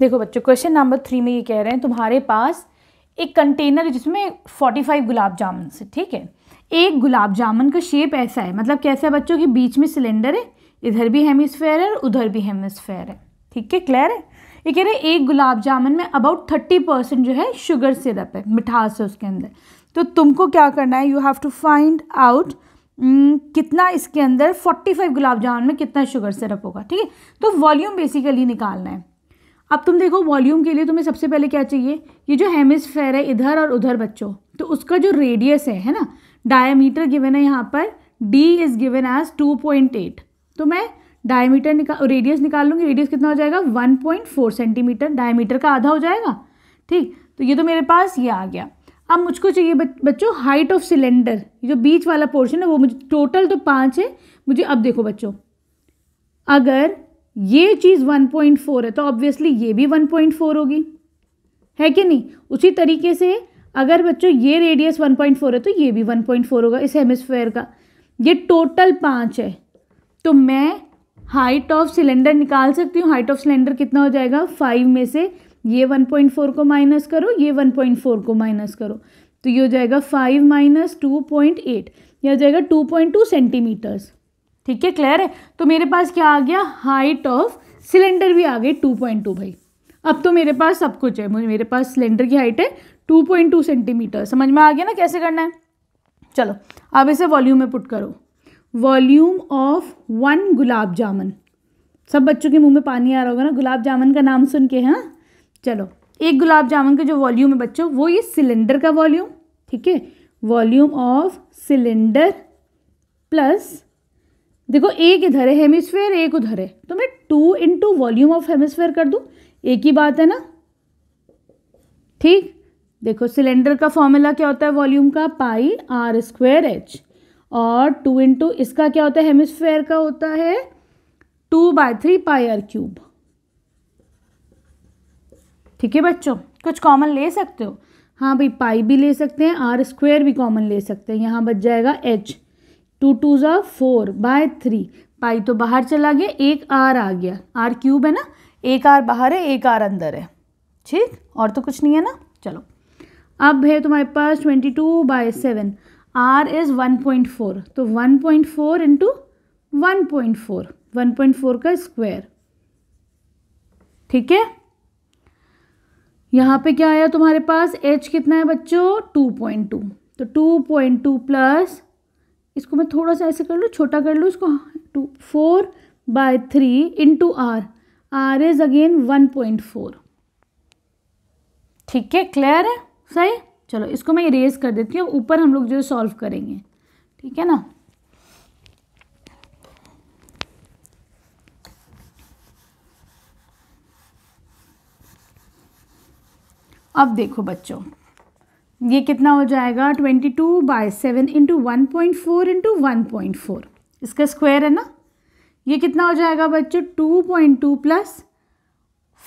देखो बच्चों question number three में ये कह रहे हैं तुम्हारे पास एक कंटेनर है जिसमें फोर्टी फाइव गुलाब जामुन से ठीक है एक गुलाब जामुन का शेप ऐसा है मतलब कैसा है बच्चों कि बीच में सिलेंडर है इधर भी हेमिसफेयर है और उधर भी हेमिसफेयर है ठीक है क्लियर है ये कह रहे हैं एक गुलाब जामुन में अबाउट थर्टी परसेंट जो है शुगर सिरप है मिठास है उसके अंदर तो तुमको क्या करना है you have to find out कितना इसके अंदर फोर्टी फाइव गुलाब जामुन में कितना शुगर सिरप होगा ठीक है तो वॉल्यूम बेसिकली निकालना है अब तुम देखो वॉल्यूम के लिए तुम्हें सबसे पहले क्या चाहिए ये जो हेमिसफेयर है इधर और उधर बच्चों तो उसका जो रेडियस है है ना डायमीटर गिवन है यहाँ पर D is given as two point eight तो मैं डायमीटर निकाल रेडियस निकाल लूँगी रेडियस कितना हो जाएगा one point four centimetre diameter का आधा हो जाएगा ठीक तो ये तो मेरे पास ये आ गया अब मुझको चाहिए बच्चों हाइट ऑफ सिलेंडर जो बीच वाला पोर्शन है वो मुझे टोटल तो पाँच है मुझे अब देखो बच्चों अगर ये चीज़ 1.4 है तो ऑब्वियसली ये भी 1.4 होगी है कि नहीं उसी तरीके से अगर बच्चों ये रेडियस 1.4 है तो ये भी 1.4 होगा इस हेमिसफेयर का ये टोटल पाँच है तो मैं हाइट ऑफ सिलेंडर निकाल सकती हूँ हाइट ऑफ सिलेंडर कितना हो जाएगा फाइव में से ये 1.4 को माइनस करो ये 1.4 को माइनस करो तो ये हो जाएगा five minus two point eight यह हो जाएगा टू पॉइंट टू सेंटीमीटर्स ठीक है क्लियर है तो मेरे पास क्या आ गया हाइट ऑफ सिलेंडर भी आ गई टू पॉइंट टू भाई अब तो मेरे पास सब कुछ है मुझे मेरे पास सिलेंडर की हाइट है टू पॉइंट टू सेंटीमीटर समझ में आ गया ना कैसे करना है चलो अब इसे वॉल्यूम में पुट करो volume of one gulab jamun सब बच्चों के मुंह में पानी आ रहा होगा ना गुलाब जामुन का नाम सुन के हाँ चलो एक गुलाब जामुन का जो वॉल्यूम है बच्चों वो ये सिलेंडर का वॉल्यूम ठीक है वॉल्यूम ऑफ सिलेंडर प्लस देखो एक इधर है हेमिस्फेयर एक उधर है तो मैं two into volume of hemisphere कर दूँ एक ही बात है ना ठीक देखो सिलेंडर का फॉर्मूला क्या होता है वॉल्यूम का पाई आर स्क्वेयर एच और टू इंटू इसका क्या होता है हेमिस्फेयर का होता है two by three pi r cube ठीक है बच्चों कुछ कॉमन ले सकते हो हाँ भाई पाई भी ले सकते हैं आर स्क्वेयर भी कॉमन ले सकते हैं यहाँ बच जाएगा h two two are four by three pi तो बाहर चला गया एक आर आ गया आर क्यूब है ना एक आर बाहर है एक आर अंदर है ठीक और तो कुछ नहीं है ना चलो अब है तुम्हारे पास twenty two by seven r is one point four तो one point four into one point four one point four का स्क्वायर ठीक है यहाँ पे क्या आया तुम्हारे पास एच कितना है बच्चों टू पॉइंट टू तो टू पॉइंट टू प्लस इसको मैं थोड़ा सा ऐसे कर लूँ छोटा कर लूँ इसको two four by three into r r is again one point four ठीक है क्लियर है सही चलो इसको मैं इरेज कर देती हूँ ऊपर हम लोग जो सॉल्व करेंगे ठीक है ना अब देखो बच्चों ये कितना हो जाएगा twenty two by seven into one point four into one point four इसका स्क्वायर है ना ये कितना हो जाएगा बच्चों two point two plus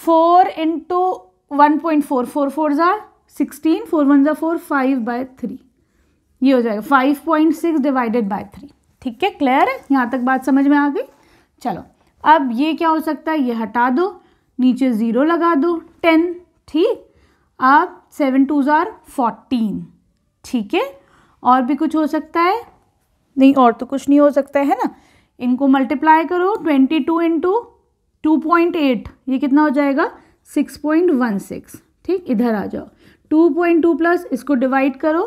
four into one point four four four are sixteen four one are four five by three ये हो जाएगा five point six divided by three ठीक है क्लियर है यहाँ तक बात समझ में आ गई चलो अब ये क्या हो सकता है ये हटा दो नीचे ज़ीरो लगा दो टेन ठीक अब सेवन टू ज़ार फोर्टीन ठीक है और भी कुछ हो सकता है नहीं और तो कुछ नहीं हो सकता है ना इनको मल्टीप्लाई करो twenty two into two point eight ये कितना हो जाएगा सिक्स पॉइंट वन सिक्स ठीक इधर आ जाओ टू पॉइंट टू प्लस इसको डिवाइड करो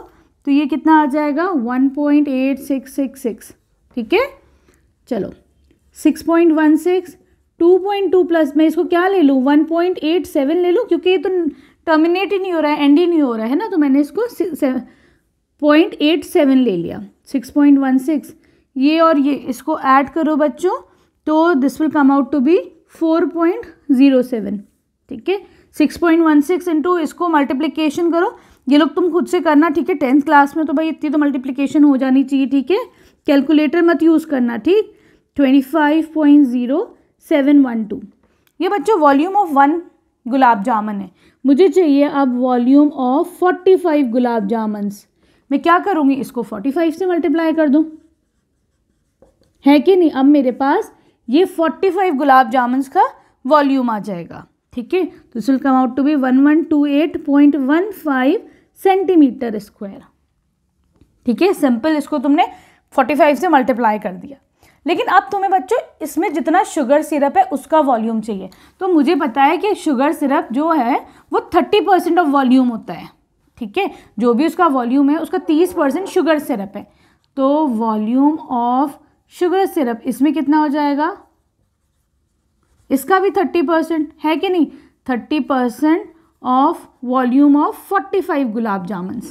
तो ये कितना आ जाएगा one point eight six six six ठीक है चलो six point one six two point two plus मैं इसको क्या ले लूँ वन पॉइंट एट सेवन ले लूँ क्योंकि ये तो टर्मिनेट ही नहीं हो रहा है एंड ही नहीं हो रहा है ना तो मैंने इसको पॉइंट एट सेवन ले लिया सिक्स पॉइंट वन सिक्स ये और ये इसको ऐड करो बच्चों तो this will come out to be four point zero seven ठीक है six point one six into इसको मल्टीप्लीकेशन करो ये लोग तुम खुद से करना ठीक है टेंथ क्लास में तो भाई इतनी तो मल्टीप्लीकेशन हो जानी चाहिए ठीक है कैलकुलेटर मत यूज़ करना ठीक twenty five point zero seven one two ये बच्चों volume of one gulab jamun है मुझे चाहिए अब volume of forty five gulab jamun मैं क्या करूँगी इसको फोर्टी फाइव से मल्टीप्लाई कर दूँ है कि नहीं अब मेरे पास ये फोर्टी फाइव गुलाब जामुन का वॉल्यूम आ जाएगा ठीक है तो इस will come out to be one one two eight point one five centimetre square ठीक है सिंपल इसको तुमने फोर्टी फाइव से मल्टीप्लाई कर दिया लेकिन अब तुम्हें बच्चों इसमें जितना शुगर सिरप है उसका वॉल्यूम चाहिए तो मुझे पता है कि शुगर सिरप जो है वो थर्टी परसेंट ऑफ वॉल्यूम होता है ठीक है जो भी उसका वॉल्यूम है उसका तीस परसेंट शुगर सिरप है तो वॉल्यूम ऑफ शुगर सिरप इसमें कितना हो जाएगा इसका भी थर्टी परसेंट है कि नहीं thirty percent of volume of forty five gulab jamun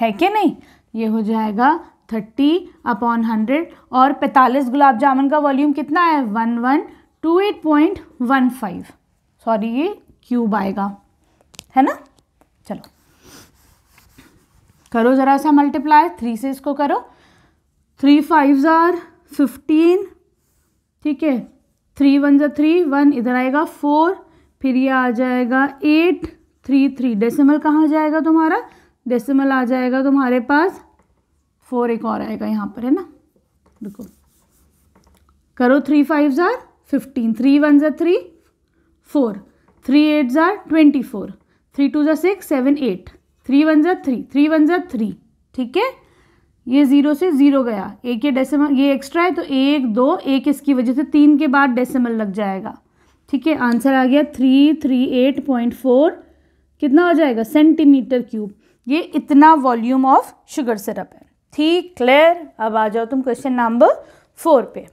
है कि नहीं ये हो जाएगा थर्टी अपॉन हंड्रेड और पैंतालीस गुलाब जामुन का वॉल्यूम कितना है one one two eight point one five sorry ये क्यूब आएगा है ना चलो करो ज़रा सा मल्टीप्लाई थ्री से इसको करो थ्री फाइव ज़ार फिफ्टीन ठीक है three one are three one इधर आएगा फोर फिर ये आ जाएगा एट थ्री थ्री डेसिमल कहाँ जाएगा तुम्हारा डेसिमल आ जाएगा तुम्हारे पास फोर एक और आएगा यहाँ पर है ना देखो करो three five are fifteen three one are three four three eight are twenty four three two are six seven eight three one are three three one are three ठीक है ये ज़ीरो से ज़ीरो गया एक ये डेसिमल ये extra है तो एक दो एक इसकी वजह से तीन के बाद डेसिमल लग जाएगा ठीक है आंसर आ गया three three eight point four कितना हो जाएगा सेंटीमीटर क्यूब ये इतना वॉल्यूम ऑफ शुगर सिरप है ठीक क्लियर अब आ जाओ तुम क्वेश्चन नंबर फोर पे